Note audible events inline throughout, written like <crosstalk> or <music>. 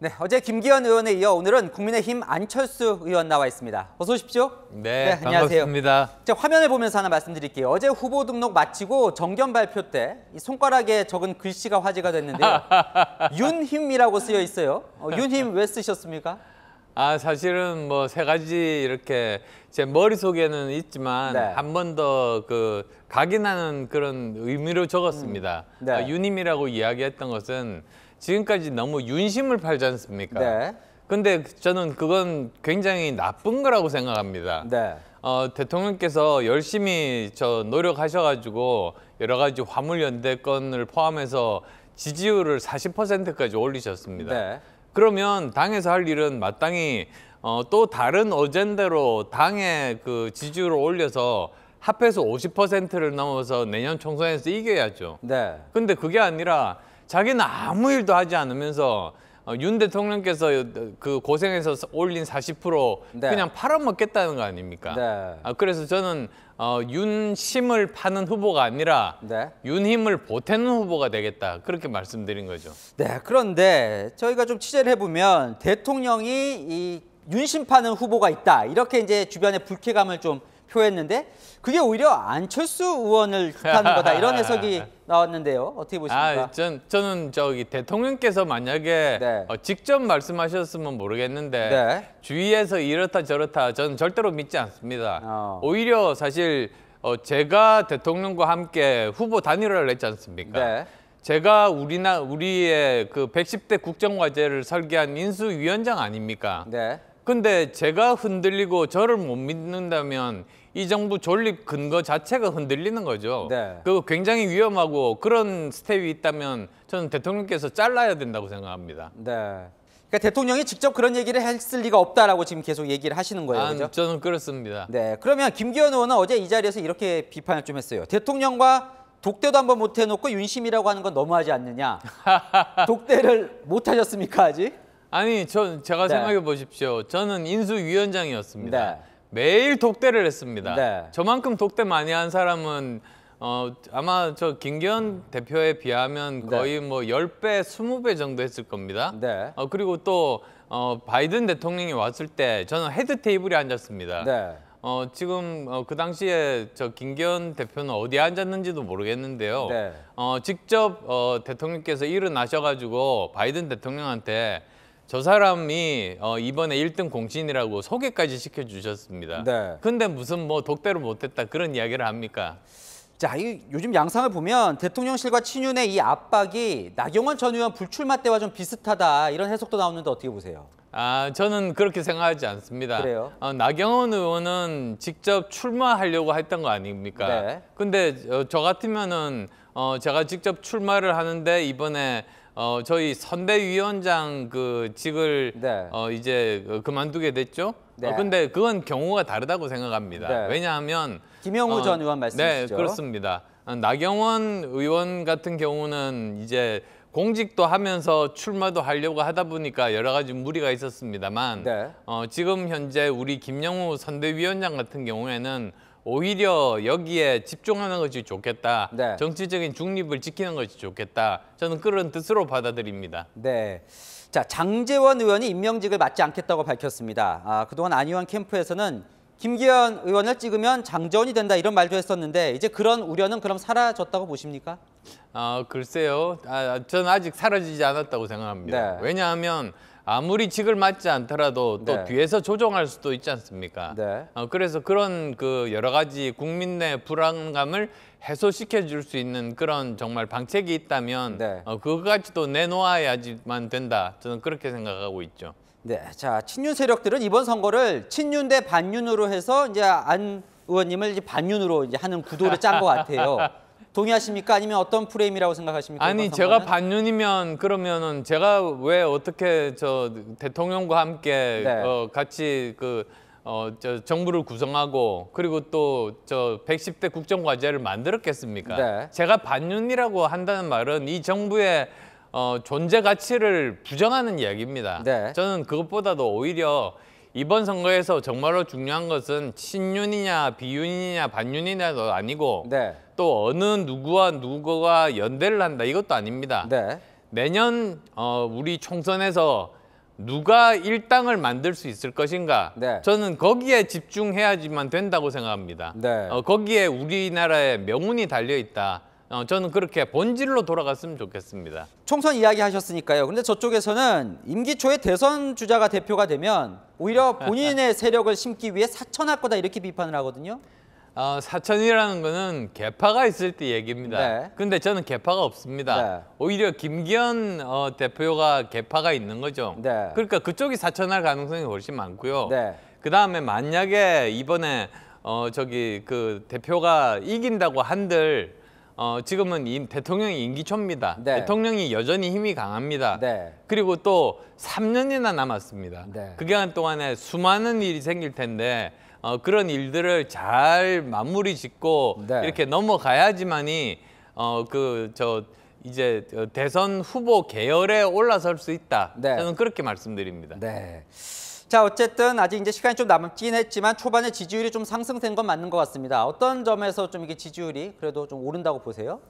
네, 어제 김기현 의원에 이어 오늘은 국민의힘 안철수 의원 나와 있습니다. 어서 오십시오. 네, 네 안녕하세요. 반갑습니다. 제 화면을 보면서 하나 말씀드릴게요. 어제 후보 등록 마치고 정견 발표 때 이 손가락에 적은 글씨가 화제가 됐는데요. <laughs> 윤힘이라고 쓰여 있어요. 어, 윤힘 왜 쓰셨습니까? 아 사실은 뭐 세 가지 이렇게 제 머릿속에는 있지만 네. 한번 더 그 각인하는 그런 의미로 적었습니다. 음, 네. 아, 윤힘이라고 이야기했던 것은 지금까지 너무 윤심을 팔지 않습니까? 네. 근데 저는 그건 굉장히 나쁜 거라고 생각합니다. 네. 어, 대통령께서 열심히 저 노력하셔가지고 여러 가지 화물연대 건을 포함해서 지지율을 40%까지 올리셨습니다. 네. 그러면 당에서 할 일은 마땅히 어, 또 다른 어젠데로 당의 그 지지율을 올려서 합해서 50%를 넘어서 내년 총선에서 이겨야죠. 네. 근데 그게 아니라 자기는 아무 일도 하지 않으면서 어, 윤 대통령께서 그 고생해서 올린 40% 네. 그냥 팔아먹겠다는 거 아닙니까? 네. 아, 그래서 저는 어, 윤심을 파는 후보가 아니라 네. 윤힘을 보태는 후보가 되겠다 그렇게 말씀드린 거죠. 네, 그런데 저희가 좀 취재를 해보면 대통령이 이 윤심 파는 후보가 있다 이렇게 이제 주변에 불쾌감을 좀 표했는데 그게 오히려 안철수 의원을 비판는 거다 이런 <laughs> 해석이 나왔는데요. 어떻게 아, 보십니까? 아, 전, 저는 저기 대통령께서 만약에 네. 어, 직접 말씀하셨으면 모르겠는데 네. 주위에서 이렇다 저렇다 저는 절대로 믿지 않습니다. 어. 오히려 사실 어, 제가 대통령과 함께 후보 단일화를 했지 않습니까? 네. 제가 우리나 우리의 그 110대 국정과제를 설계한 인수위원장 아닙니까? 네. 근데 제가 흔들리고 저를 못 믿는다면 이 정부 존립 근거 자체가 흔들리는 거죠. 네. 그 굉장히 위험하고 그런 스텝이 있다면 저는 대통령께서 잘라야 된다고 생각합니다. 네. 그러니까 대통령이 직접 그런 얘기를 했을 리가 없다라고 지금 계속 얘기를 하시는 거예요. 아, 그죠? 저는 그렇습니다. 네. 그러면 김기현 의원은 어제 이 자리에서 이렇게 비판을 좀 했어요. 대통령과 독대도 한번 못 해놓고 윤심이라고 하는 건 너무하지 않느냐. <laughs> 독대를 못 하셨습니까 아직? 아니, 저 제가 네. 생각해 보십시오. 저는 인수위원장이었습니다. 네. 매일 독대를 했습니다. 네. 저만큼 독대 많이 한 사람은 어 아마 저 김기현 대표에 비하면 네. 거의 뭐 10배, 20배 정도 했을 겁니다. 네. 어 그리고 또 어, 바이든 대통령이 왔을 때 저는 헤드 테이블에 앉았습니다. 네. 어, 지금 어, 그 당시에 저 김기현 대표는 어디에 앉았는지도 모르겠는데요. 네. 어, 직접 어, 대통령께서 일어나셔가지고 바이든 대통령한테 저 사람이 어, 이번에 1등 공신이라고 소개까지 시켜주셨습니다. 네. 근데 무슨 뭐 독대로 못했다 그런 이야기를 합니까? 자, 이 요즘 양상을 보면 대통령실과 친윤의 이 압박이 나경원 전 의원 불출마 때와 좀 비슷하다 이런 해석도 나오는데 어떻게 보세요? 아, 저는 그렇게 생각하지 않습니다. 그래요? 어, 나경원 의원은 직접 출마하려고 했던 거 아닙니까? 네. 근데 어, 저 같으면은 어, 제가 직접 출마를 하는데 이번에 어, 저희 선대위원장 그 직을 네. 어, 이제 그 그만두게 됐죠. 어, 네. 어, 근데 그건 경우가 다르다고 생각합니다. 네. 왜냐하면 김영우 어, 전 의원 말씀이시죠? 네, 그렇습니다. 어, 나경원 의원 같은 경우는 이제 공직도 하면서 출마도 하려고 하다 보니까 여러 가지 무리가 있었습니다만 네. 어, 지금 현재 우리 김영우 선대위원장 같은 경우에는 오히려 여기에 집중하는 것이 좋겠다. 네. 정치적인 중립을 지키는 것이 좋겠다. 저는 그런 뜻으로 받아들입니다. 네. 자, 장재원 의원이 임명직을 맡지 않겠다고 밝혔습니다. 아, 그동안 안 의원 캠프에서는 김기현 의원을 찍으면 장재원이 된다 이런 말도 했었는데 이제 그런 우려는 그럼 사라졌다고 보십니까? 아, 글쎄요. 아, 저는 아직 사라지지 않았다고 생각합니다. 네. 왜냐하면 아무리 직을 맞지 않더라도 또 네. 뒤에서 조정할 수도 있지 않습니까? 네. 어, 그래서 그런 그 여러 가지 국민 내 불안감을 해소시켜 줄 수 있는 그런 정말 방책이 있다면 네. 어, 그것까지도 내놓아야지만 된다. 저는 그렇게 생각하고 있죠. 네, 자 친윤 세력들은 이번 선거를 친윤 대 반윤으로 해서 이제 안 의원님을 이제 반윤으로 이제 하는 구도를 짠 것 같아요. <laughs> 동의하십니까? 아니면 어떤 프레임이라고 생각하십니까? 아니 제가 반윤이면 그러면은 제가 왜 어떻게 저 대통령과 함께 네. 어, 같이 그 어, 저 정부를 구성하고 그리고 또 저 110대 국정과제를 만들었겠습니까? 네. 제가 반윤이라고 한다는 말은 이 정부의 어, 존재 가치를 부정하는 이야기입니다. 네. 저는 그것보다도 오히려 이번 선거에서 정말로 중요한 것은 친윤이냐 비윤이냐 반윤이냐도 아니고 네. 또 어느 누구와 누구가 연대를 한다 이것도 아닙니다. 네. 내년 어, 우리 총선에서 누가 일당을 만들 수 있을 것인가 네. 저는 거기에 집중해야지만 된다고 생각합니다. 네. 어, 거기에 우리나라의 명운이 달려있다. 어, 저는 그렇게 본질로 돌아갔으면 좋겠습니다. 총선 이야기 하셨으니까요. 근데 저쪽에서는 임기 초에 대선 주자가 대표가 되면 오히려 <laughs> 본인의 세력을 심기 위해 사천할 거다 이렇게 비판을 하거든요. 어, 사천이라는 거는 개파가 있을 때 얘기입니다. 네. 근데 저는 개파가 없습니다. 네. 오히려 김기현 어, 대표가 개파가 있는 거죠. 네. 그러니까 그쪽이 사천할 가능성이 훨씬 많고요. 네. 그다음에 만약에 이번에 어 저기 그 대표가 이긴다고 한들 어, 지금은 이, 대통령이 임기 초입니다. 네. 대통령이 여전히 힘이 강합니다. 네. 그리고 또 3년이나 남았습니다. 네. 그 기간 동안에 수많은 일이 생길 텐데 어, 그런 일들을 잘 마무리 짓고 네. 이렇게 넘어가야지만이 어, 그 저 이제 대선 후보 계열에 올라설 수 있다. 네. 저는 그렇게 말씀드립니다. 네. 자, 어쨌든 아직 이제 시간이 좀 남긴 했지만 초반에 지지율이 좀 상승된 건 맞는 것 같습니다. 어떤 점에서 좀 이게 지지율이 그래도 좀 오른다고 보세요?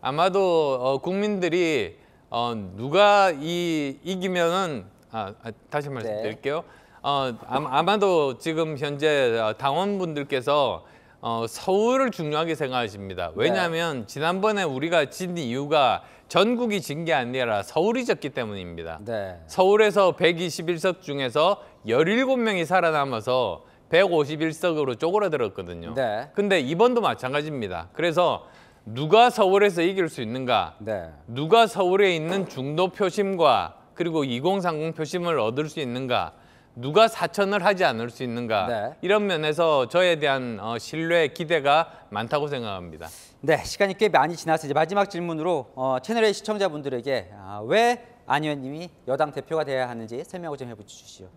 아마도 어, 국민들이 어, 누가 이 이기면은 아, 아 다시 네. 말씀드릴게요. 네. 어, 아, 아마도 지금 현재 어, 당원분들께서 어, 서울을 중요하게 생각하십니다. 네. 왜냐하면 네. 지난번에 우리가 진 이유가 전국이 진 게 아니라 서울이 졌기 때문입니다. 네. 서울에서 121석 중에서 17명이 살아남아서 151석으로 쪼그라들었거든요. 네. 근데 이번도 마찬가지입니다. 그래서 누가 서울에서 이길 수 있는가? 네. 누가 서울에 있는 중도 표심과 그리고 2030 표심을 얻을 수 있는가? 누가 사천을 하지 않을 수 있는가 네. 이런 면에서 저에 대한 어, 신뢰 기대가 많다고 생각합니다. 네 시간이 꽤 많이 지나서 이제 마지막 질문으로 어, 채널A 시청자분들에게 아, 왜안 의원님이 여당 대표가 돼야 하는지 설명을 좀 해주시죠.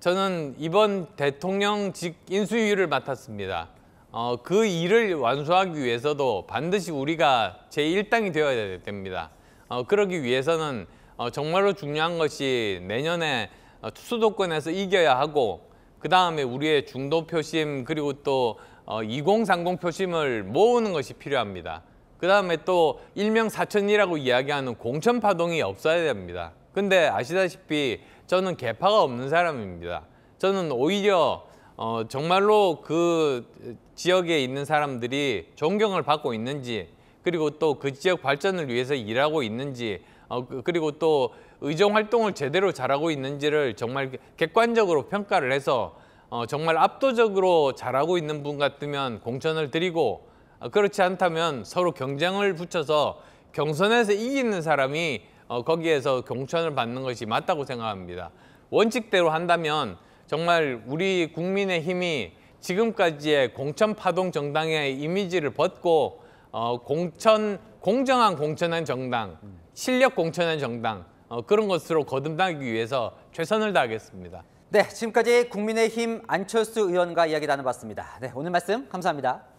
저는 이번 대통령직 인수위를 맡았습니다. 어, 그 일을 완수하기 위해서도 반드시 우리가 제일당이 되어야 됩니다. 어, 그러기 위해서는 어, 정말로 중요한 것이 내년에 어, 수도권에서 이겨야 하고 그 다음에 우리의 중도 표심 그리고 또2030 어, 표심을 모으는 것이 필요합니다. 그 다음에 또 일명 사천이라고 이야기하는 공천파동이 없어야 됩니다. 근데 아시다시피 저는 개파가 없는 사람입니다. 저는 오히려 어, 정말로 그 지역에 있는 사람들이 존경을 받고 있는지 그리고 또 그 지역 발전을 위해서 일하고 있는지 어, 그, 그리고 또 의정 활동을 제대로 잘하고 있는지를 정말 객관적으로 평가를 해서 어, 정말 압도적으로 잘하고 있는 분 같으면 공천을 드리고 어, 그렇지 않다면 서로 경쟁을 붙여서 경선에서 이기는 사람이 어, 거기에서 공천을 받는 것이 맞다고 생각합니다. 원칙대로 한다면 정말 우리 국민의 힘이 지금까지의 공천 파동 정당의 이미지를 벗고 어, 공천 공정한 공천한 정당 실력 공천한 정당 어, 그런 것으로 거듭나기 위해서 최선을 다하겠습니다. 네, 지금까지 국민의힘 안철수 의원과 이야기 나눠봤습니다. 네, 오늘 말씀 감사합니다.